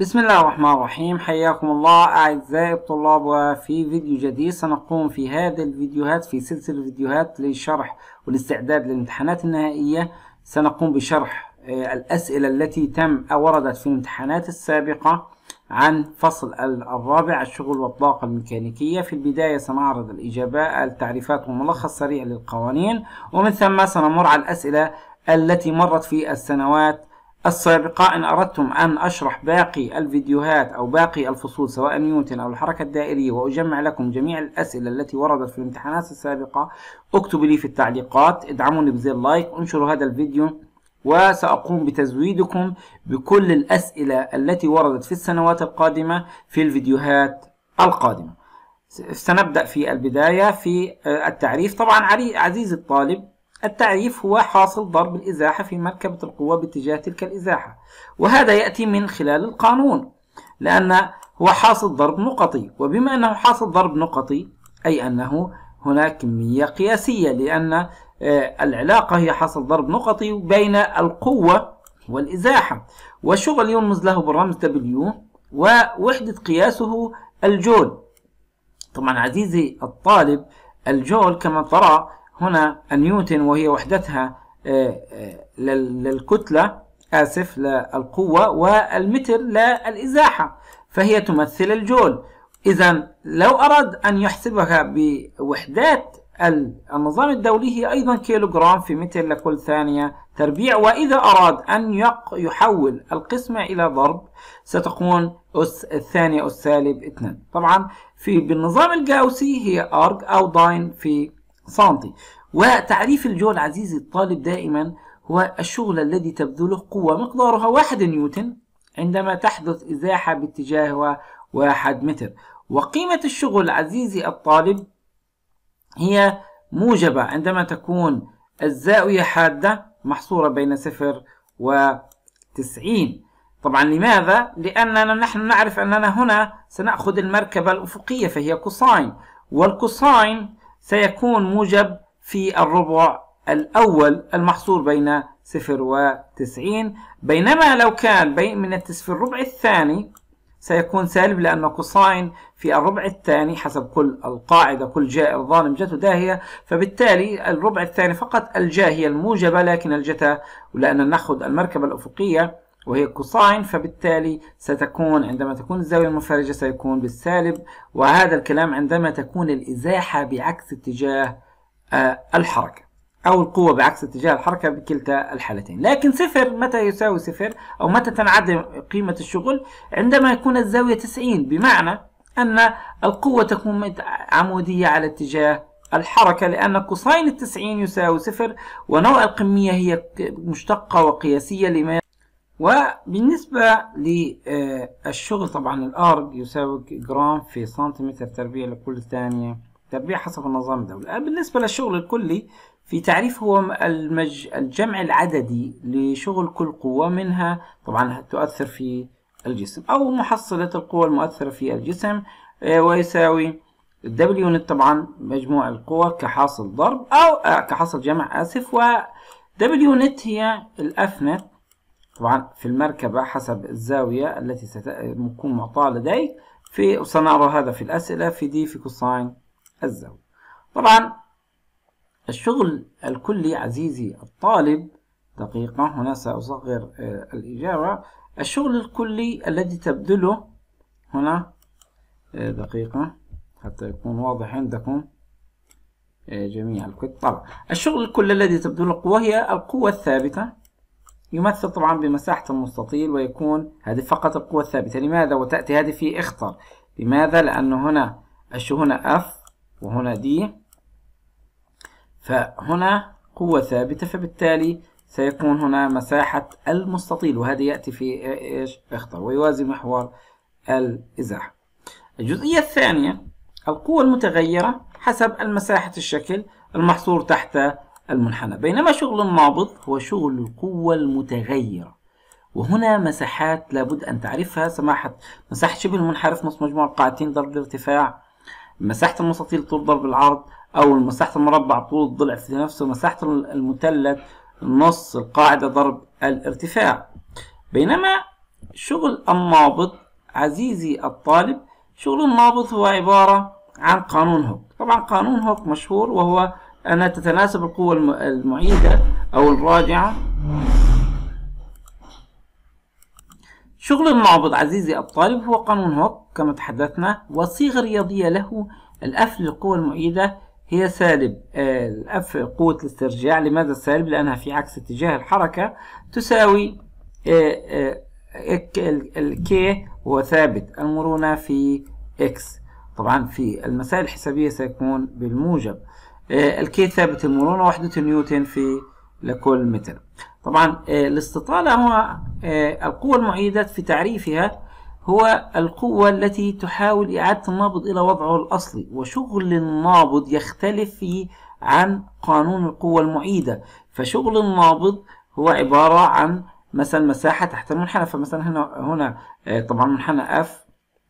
بسم الله الرحمن الرحيم حياكم الله أعزائي الطلاب وفي فيديو جديد سنقوم في هذا الفيديوهات في سلسلة فيديوهات للشرح والاستعداد للامتحانات النهائية سنقوم بشرح آه، الأسئلة التي تم أوردت وردت في الامتحانات السابقة عن فصل الرابع الشغل والطاقة الميكانيكية في البداية سنعرض الإجابة التعريفات وملخص سريع للقوانين ومن ثم سنمر على الأسئلة التي مرت في السنوات السابقة إن أردتم أن أشرح باقي الفيديوهات أو باقي الفصول سواء نيوتن أو الحركة الدائرية وأجمع لكم جميع الأسئلة التي وردت في الامتحانات السابقة اكتبوا لي في التعليقات ادعموني بزر لايك انشروا هذا الفيديو وسأقوم بتزويدكم بكل الأسئلة التي وردت في السنوات القادمة في الفيديوهات القادمة سنبدأ في البداية في آه، التعريف طبعا عزيزي الطالب التعريف هو حاصل ضرب الإزاحة في مركبة القوة باتجاه تلك الإزاحة وهذا يأتي من خلال القانون لأن هو حاصل ضرب نقطي وبما أنه حاصل ضرب نقطي أي أنه هناك كمية قياسية لأن آه، العلاقة هي حاصل ضرب نقطي بين القوة والإزاحة والشغل يرمز له بالرمز W ووحدة قياسه الجول طبعا عزيزي الطالب الجول كما ترى هنا نيوتن وهي وحدتها آه، آه، للكتلة آسف للقوة والمتر للإزاحة فهي تمثل الجول إذا لو أراد أن يحسبها بوحدات النظام الدولي هي أيضا كيلوغرام في متر لكل ثانية تربيع وإذا أراد أن يحول القسمة إلى ضرب ستكون أس الثانية أس سالب 2 طبعا في بالنظام الجاوسي هي أرج أو داين في سنتي وتعريف الجول عزيزي الطالب دائما هو الشغل الذي تبذله قوة مقدارها واحد نيوتن عندما تحدث إزاحة باتجاهها واحد متر وقيمة الشغل عزيزي الطالب هي موجبة عندما تكون الزاوية حادة محصورة بين صفر وتسعين طبعا لماذا؟ لأننا نحن نعرف أننا هنا سنأخذ المركبة الأفقية فهي كوساين والكوساين سيكون موجب في الربع الأول المحصور بين صفر وتسعين بينما لو كان بين من في الربع الثاني سيكون سالب لأن كوساين في الربع الثاني حسب كل القاعدة كل جائر ظالم جته داهية فبالتالي الربع الثاني فقط الجاء هي الموجبة لكن الجتا ولأن نأخذ المركبة الأفقية وهي كوساين فبالتالي ستكون عندما تكون الزاوية المنفرجة سيكون بالسالب وهذا الكلام عندما تكون الإزاحة بعكس اتجاه آه، الحركة أو القوة بعكس اتجاه الحركة بكلتا الحالتين لكن صفر متى يساوي صفر أو متى تنعدم قيمة الشغل عندما يكون الزاوية 90 بمعنى أن القوة تكون عمودية على اتجاه الحركة لأن كوساين التسعين يساوي صفر ونوع القمية هي مشتقة وقياسية لما وبالنسبة للشغل طبعا الأرض يساوي جرام في سنتيمتر تربيع لكل ثانية تربيع حسب النظام الدولي أه، بالنسبة للشغل الكلي في تعريف هو المج... الجمع العددي لشغل كل قوة منها طبعا تؤثر في الجسم أو محصلة القوة المؤثرة في الجسم أه، ويساوي الدبليو يونت طبعا مجموع القوى كحاصل ضرب أو أه، كحاصل جمع آسف و دبليو يونت هي الأفنت طبعا في المركبة حسب الزاوية التي ستكون معطاة لديك في سنرى هذا في الأسئلة في دي في كوساين الزاوية طبعا الشغل الكلي عزيزي الطالب دقيقة هنا سأصغر آه، الإجابة الشغل الكلي الذي تبذله هنا آه، دقيقة حتى يكون واضح عندكم آه، جميع الكتب طبعا الشغل الكلي الذي تبذله القوة هي القوة الثابتة يمثل طبعا بمساحة المستطيل ويكون هذه فقط القوة الثابتة لماذا وتأتي هذه في اخطر لماذا لأنه هنا الشو هنا F وهنا D فهنا قوة ثابتة فبالتالي سيكون هنا مساحة المستطيل وهذا يأتي في إيش اخطر ويوازي محور الإزاحة الجزئية الثانية القوة المتغيرة حسب المساحة الشكل المحصور تحت المنحنى بينما شغل النابض هو شغل القوة المتغيرة وهنا مساحات لابد أن تعرفها سماحة مساحة شبه المنحرف نصف مجموع القاعتين ضرب الارتفاع مساحة المستطيل طول ضرب العرض أو مساحة المربع طول الضلع في نفسه مساحة المثلث نص القاعدة ضرب الارتفاع بينما شغل النابض عزيزي الطالب شغل النابض هو عبارة عن قانون هوك طبعا قانون هوك مشهور وهو أنها تتناسب القوة المعيدة أو الراجعة شغل النابض عزيزي الطالب هو قانون هوك كما تحدثنا وصيغة رياضية له الأف للقوة المعيدة هي سالب آه، الأف قوة الاسترجاع لماذا سالب؟ لأنها في عكس اتجاه الحركة تساوي آه، آه، الكي هو ثابت المرونة في اكس طبعا في المسائل الحسابية سيكون بالموجب آه، الكي ثابت المرونة وحدة نيوتن في لكل متر طبعا آه، الاستطالة هو آه، القوة المعيدة في تعريفها هو القوة التي تحاول إعادة النابض إلى وضعه الأصلي وشغل النابض يختلف عن قانون القوة المعيدة فشغل النابض هو عبارة عن مثلا مساحة تحت المنحنى فمثلا هنا هنا طبعا منحنى اف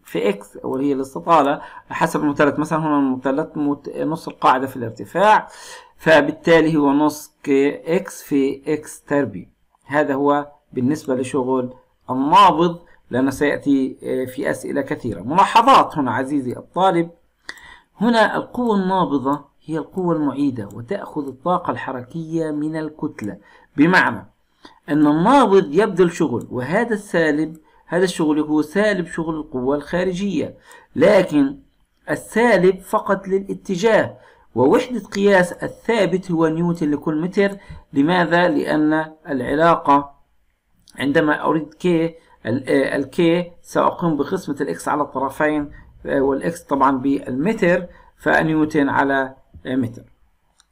في اكس واللي هي الاستطالة حسب المثلث مثلا هنا المثلث نص القاعدة في الارتفاع فبالتالي هو نص كي اكس في اكس تربي هذا هو بالنسبة لشغل النابض لأنه سيأتي آه، في أسئلة كثيرة ملاحظات هنا عزيزي الطالب هنا القوة النابضة هي القوة المعيدة وتأخذ الطاقة الحركية من الكتلة بمعنى أن النابض يبذل شغل وهذا السالب هذا الشغل هو سالب شغل القوة الخارجية لكن السالب فقط للاتجاه ووحدة قياس الثابت هو نيوتن لكل متر لماذا؟ لأن العلاقة عندما أريد كي الكي آه، سأقوم بقسمة الإكس على الطرفين آه، والإكس طبعا بالمتر فنيوتن على آه، متر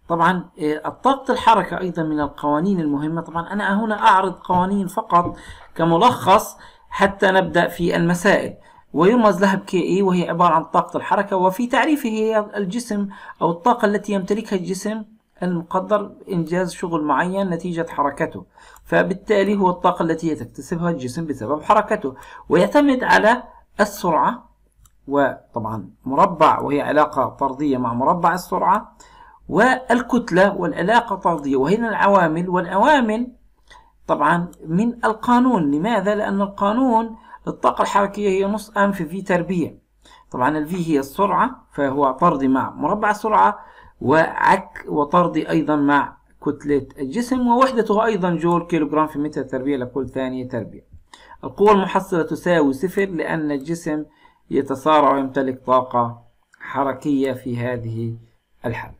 طبعا الطاقة الحركة أيضا من القوانين المهمة طبعا أنا هنا أعرض قوانين فقط كملخص حتى نبدأ في المسائل ويرمز لها بكي اي وهي عبارة عن طاقة الحركة وفي تعريفه هي الجسم أو الطاقة التي يمتلكها الجسم المقدر إنجاز شغل معين نتيجة حركته فبالتالي هو الطاقة التي تكتسبها الجسم بسبب حركته ويعتمد على السرعة وطبعا مربع وهي علاقة طردية مع مربع السرعة والكتلة والعلاقة طردية وهنا العوامل والعوامل طبعا من القانون لماذا؟ لأن القانون الطاقة الحركية هي نص أم في في تربيع طبعا الفي هي السرعة فهو طردي مع مربع السرعة وعك وطردي أيضا مع كتلة الجسم ووحدته أيضا جول كيلوغرام في متر تربيع لكل ثانية تربيع القوة المحصلة تساوي صفر لأن الجسم يتصارع ويمتلك طاقة حركية في هذه الحالة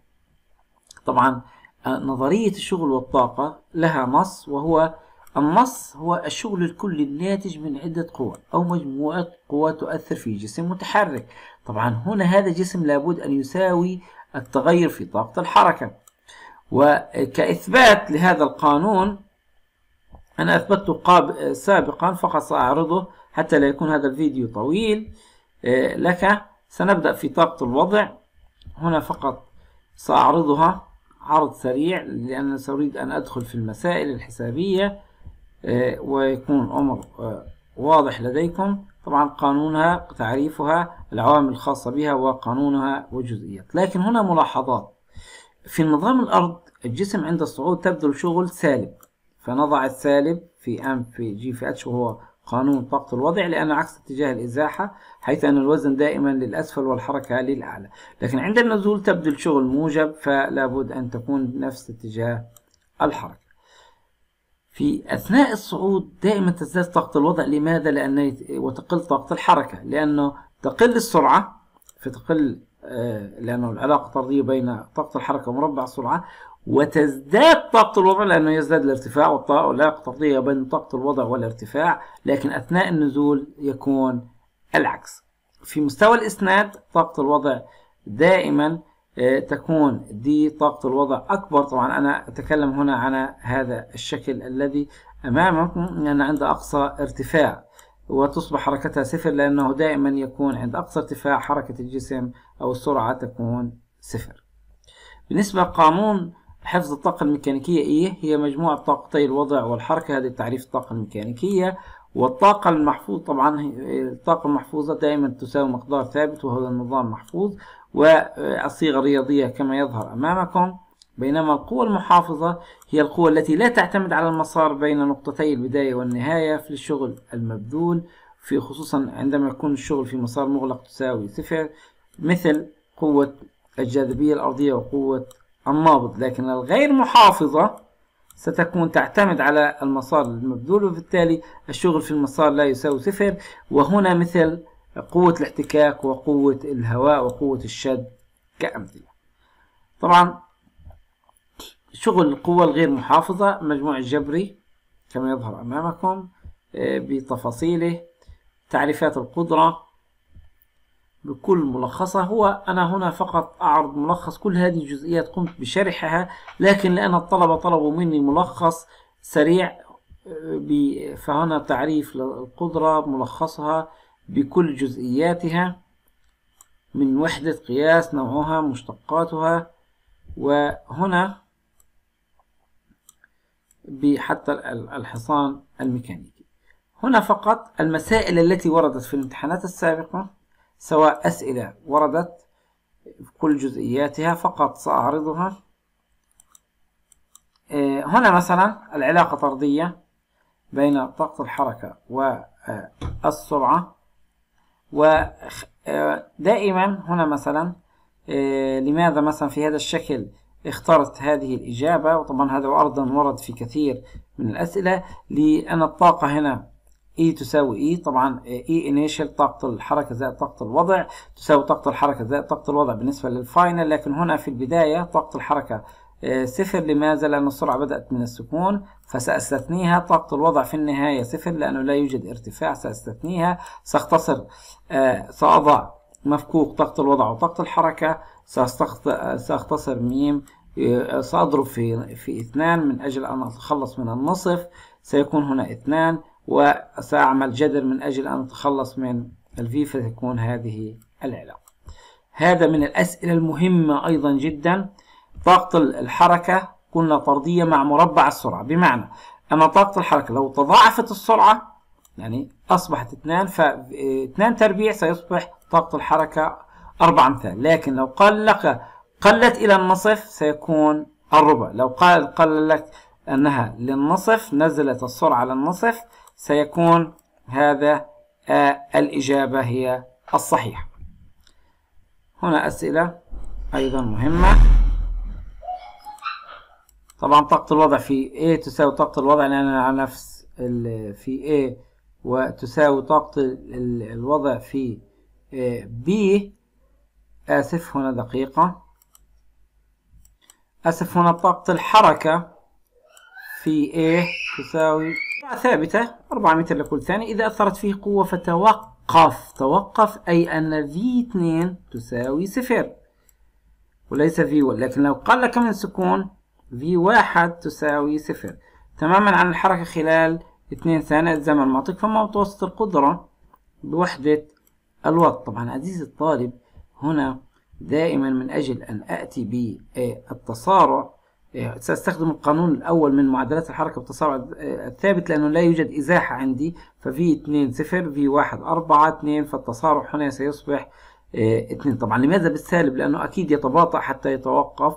طبعا نظرية الشغل والطاقة لها نص وهو النص هو الشغل الكلي الناتج من عدة قوى أو مجموعة قوى تؤثر في جسم متحرك طبعا هنا هذا الجسم لابد أن يساوي التغير في طاقة الحركة وكإثبات لهذا القانون أنا أثبته سابقا فقط سأعرضه حتى لا يكون هذا الفيديو طويل لك سنبدأ في طاقة الوضع هنا فقط سأعرضها عرض سريع لأن سأريد أن أدخل في المسائل الحسابية آه، ويكون الأمر آه، واضح لديكم طبعا قانونها تعريفها العوامل الخاصة بها وقانونها وجزئيات لكن هنا ملاحظات في نظام الأرض الجسم عند الصعود تبذل شغل سالب فنضع السالب في أم في جي في اتش وهو قانون طاقة الوضع لأن عكس اتجاه الإزاحة حيث أن الوزن دائما للأسفل والحركة للأعلى لكن عند النزول تبدو الشغل موجب فلا بد أن تكون بنفس اتجاه الحركة في أثناء الصعود دائما تزداد طاقة الوضع لماذا؟ لأن وتقل طاقة الحركة لأنه تقل السرعة فتقل آه، لأنه العلاقة الطردية بين طاقة الحركة ومربع السرعة وتزداد طاقة الوضع لأنه يزداد الارتفاع والطاقة لا تقضية بين طاقة الوضع والارتفاع لكن أثناء النزول يكون العكس في مستوى الإسناد طاقة الوضع دائما آه، تكون دي طاقة الوضع أكبر طبعا أنا أتكلم هنا عن هذا الشكل الذي أمامكم أن عند أقصى ارتفاع وتصبح حركتها صفر لأنه دائما يكون عند أقصى ارتفاع حركة الجسم أو السرعة تكون صفر بالنسبة لقانون حفظ الطاقة الميكانيكية إيه؟ هي مجموعة طاقتي الوضع والحركة هذه تعريف الطاقة الميكانيكية والطاقة المحفوظة طبعا الطاقة المحفوظة دائما تساوي مقدار ثابت وهو النظام محفوظ والصيغة الرياضية كما يظهر أمامكم بينما القوة المحافظة هي القوة التي لا تعتمد على المسار بين نقطتي البداية والنهاية في الشغل المبذول في خصوصا عندما يكون الشغل في مسار مغلق تساوي صفر مثل قوة الجاذبية الأرضية وقوة النابض لكن الغير محافظة ستكون تعتمد على المسار المبذول وبالتالي الشغل في المسار لا يساوي صفر وهنا مثل قوة الاحتكاك وقوة الهواء وقوة الشد كأمثلة طبعا شغل القوة الغير محافظة مجموع الجبري كما يظهر أمامكم آه، بتفاصيله تعريفات القدرة بكل ملخصة هو أنا هنا فقط أعرض ملخص كل هذه الجزئيات قمت بشرحها لكن لأن الطلبة طلبوا مني ملخص سريع آه، فهنا تعريف للقدرة ملخصها بكل جزئياتها من وحدة قياس نوعها مشتقاتها وهنا بحتى الحصان الميكانيكي هنا فقط المسائل التي وردت في الامتحانات السابقة سواء أسئلة وردت كل جزئياتها فقط سأعرضها آه، هنا مثلا العلاقة طردية بين طاقة الحركة والسرعة آه، ودائما آه، هنا مثلا لماذا مثلا في هذا الشكل اخترت هذه الإجابة وطبعا هذا أيضا ورد في كثير من الأسئلة لأن الطاقة هنا E تساوي E طبعا E initial طاقة الحركة زائد طاقة الوضع تساوي طاقة الحركة زائد طاقة الوضع بالنسبة للفاينل لكن هنا في البداية طاقة الحركة آه، صفر لماذا؟ لأن السرعة بدأت من السكون فسأستثنيها طاقة الوضع في النهاية صفر لأنه لا يوجد ارتفاع سأستثنيها سأختصر آه، سأضع مفكوك طاقة الوضع وطاقة الحركة سأختصر ميم آه، سأضرب في في اثنان من أجل أن أتخلص من النصف سيكون هنا اثنان وسأعمل جذر من أجل أن أتخلص من الفي فتكون هذه العلاقة هذا من الأسئلة المهمة أيضا جدا طاقة الحركة قلنا طردية مع مربع السرعة بمعنى أن طاقة الحركة لو تضاعفت السرعة يعني أصبحت 2 ف 2 تربيع سيصبح طاقة الحركة 4 أمثال لكن لو قال لك قلت إلى النصف سيكون الربع لو قال لك أنها للنصف نزلت السرعة للنصف سيكون هذا آه، الإجابة هي الصحيحة هنا أسئلة أيضا مهمة طبعا طاقة الوضع في A تساوي طاقة الوضع لأننا على نفس في A وتساوي طاقة الوضع في آه، B آسف هنا دقيقة آسف هنا طاقة الحركة في ايه تساوي سرعة ثابتة 4 متر لكل ثانية إذا أثرت فيه قوة فتوقف توقف أي أن V2 تساوي صفر وليس V1 لكن لو قل كم سكون V1 تساوي صفر تماما عن الحركة خلال 2 ثانية زمن منطق فما متوسط القدرة بوحدة الوقت طبعا عزيزي الطالب هنا دائما من أجل أن أتي بالتصارع إيه، سأستخدم القانون الأول من معادلات الحركة بالتصارع آه، الثابت لأنه لا يوجد إزاحة عندي ففي 2 0 في 1 4 2 فالتصارع هنا سيصبح 2 آه، طبعا لماذا بالسالب لأنه أكيد يتباطأ حتى يتوقف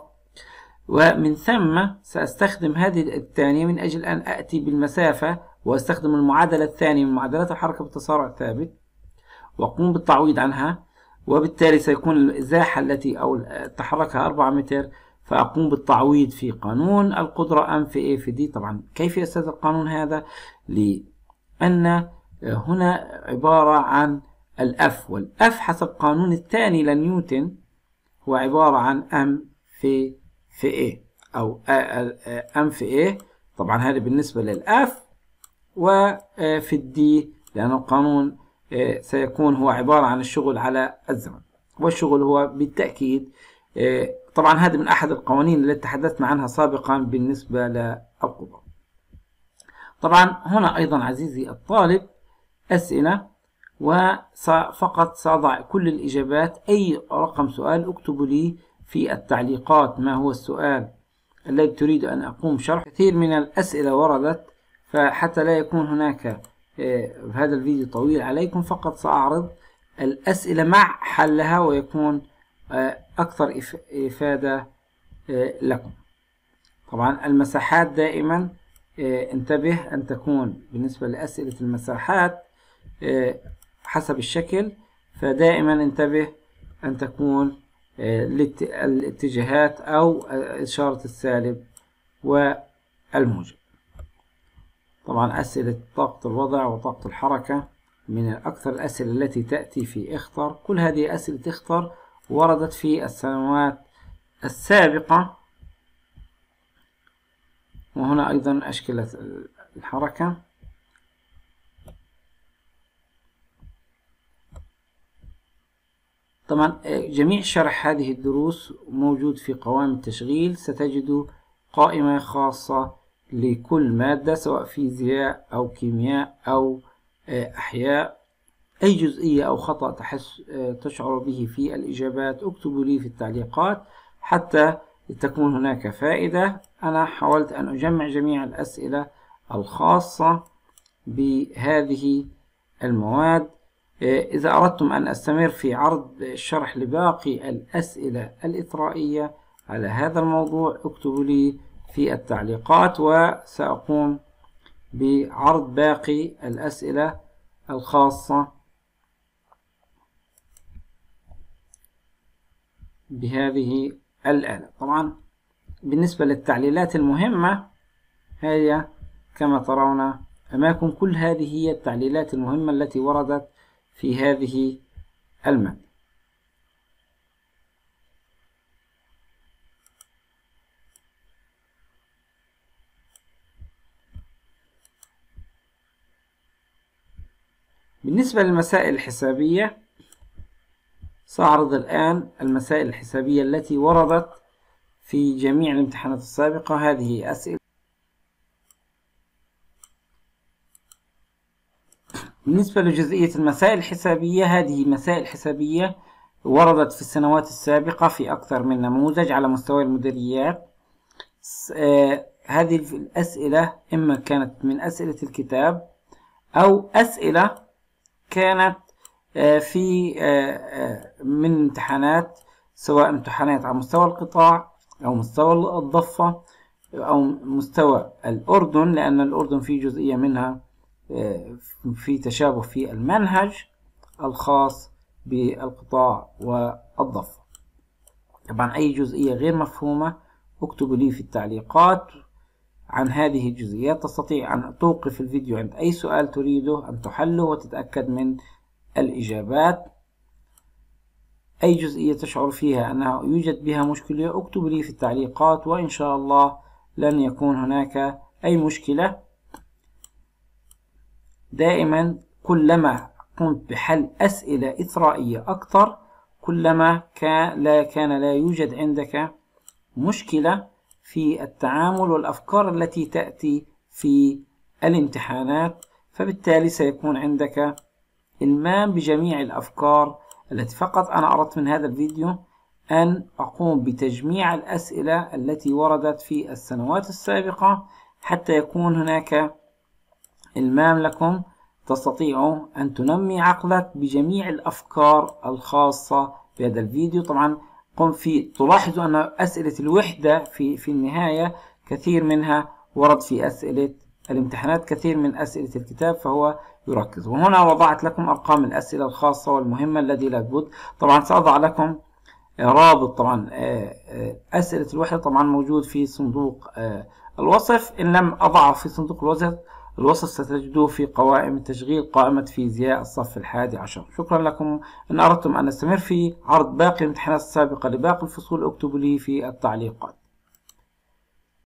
ومن ثم سأستخدم هذه الثانية من أجل أن أتي بالمسافة وأستخدم المعادلة الثانية من معادلات الحركة بالتصارع الثابت وأقوم بالتعويض عنها وبالتالي سيكون الإزاحة التي أو آه، تحركها 4 متر فأقوم بالتعويض في قانون القدرة أم في A في D طبعا كيف يستخدم القانون هذا لأن هنا عبارة عن الأف والأف حسب قانون الثاني لنيوتن هو عبارة عن أم في في A أو أم في A طبعا هذا بالنسبة للأف وفي آه، الدي لأن القانون آه، سيكون هو عبارة عن الشغل على الزمن والشغل هو بالتأكيد آه، طبعا هذا من أحد القوانين التي تحدثنا عنها سابقا بالنسبة للقضاء طبعا هنا أيضا عزيزي الطالب أسئلة وفقط سأضع كل الإجابات أي رقم سؤال اكتبوا لي في التعليقات ما هو السؤال الذي تريد أن أقوم شرح كثير من الأسئلة وردت فحتى لا يكون هناك آه، هذا الفيديو طويل عليكم فقط سأعرض الأسئلة مع حلها ويكون أكثر إفادة آه، لكم طبعا المساحات دائما آه، انتبه أن تكون بالنسبة لأسئلة المساحات آه، حسب الشكل فدائما انتبه أن تكون الاتجاهات أو إشارة السالب والموجب طبعا أسئلة طاقة الوضع وطاقة الحركة من أكثر الأسئلة التي تأتي في اختر كل هذه أسئلة اختر وردت في السنوات السابقة وهنا أيضا أشكلت الحركة طبعا آه، جميع شرح هذه الدروس موجود في قوائم التشغيل ستجد قائمة خاصة لكل مادة سواء فيزياء أو كيمياء أو آه، أحياء أي جزئية أو خطأ تحس آه، تشعر به في الإجابات اكتبوا لي في التعليقات حتى تكون هناك فائدة أنا حاولت أن أجمع جميع الأسئلة الخاصة بهذه المواد آه، إذا أردتم أن أستمر في عرض الشرح لباقي الأسئلة الإطرائية على هذا الموضوع اكتبوا لي في التعليقات وسأقوم بعرض باقي الأسئلة الخاصة بهذه الآلة طبعا بالنسبة للتعليلات المهمة هي كما ترون أماكن كل هذه هي التعليلات المهمة التي وردت في هذه المادة بالنسبة للمسائل الحسابية سأعرض الآن المسائل الحسابية التي وردت في جميع الامتحانات السابقة هذه أسئلة بالنسبة لجزئية المسائل الحسابية هذه مسائل حسابية وردت في السنوات السابقة في أكثر من نموذج على مستوى المديريات آه، هذه الأسئلة إما كانت من أسئلة الكتاب أو أسئلة كانت آه، في آه، آه، من امتحانات سواء امتحانات على مستوى القطاع أو مستوى الضفة أو مستوى الأردن لأن الأردن في جزئية منها في تشابه في المنهج الخاص بالقطاع والضفة طبعا أي جزئية غير مفهومة اكتبوا لي في التعليقات عن هذه الجزئيات تستطيع أن توقف الفيديو عند أي سؤال تريده أن تحله وتتأكد من الإجابات أي جزئية تشعر فيها أنه يوجد بها مشكلة اكتب لي في التعليقات وإن شاء الله لن يكون هناك أي مشكلة دائما كلما قمت بحل أسئلة إثرائية أكثر كلما كان لا, كان لا يوجد عندك مشكلة في التعامل والأفكار التي تأتي في الامتحانات فبالتالي سيكون عندك المام بجميع الأفكار التي فقط أنا أردت من هذا الفيديو أن أقوم بتجميع الأسئلة التي وردت في السنوات السابقة حتى يكون هناك المام لكم تستطيع أن تنمي عقلك بجميع الأفكار الخاصة بهذا الفيديو طبعا قم في تلاحظ أن أسئلة الوحدة في, في النهاية كثير منها ورد في أسئلة الامتحانات كثير من أسئلة الكتاب فهو يركز وهنا وضعت لكم أرقام الأسئلة الخاصة والمهمة الذي لابد طبعا سأضع لكم رابط طبعا آه، آه، أسئلة الوحدة طبعا موجود في صندوق آه، الوصف إن لم أضعه في صندوق الوصف الوصف ستجدوه في قوائم التشغيل قائمة فيزياء الصف الحادي عشر شكرا لكم إن أردتم أن أستمر في عرض باقي الامتحانات السابقة لباقي الفصول اكتبوا لي في التعليقات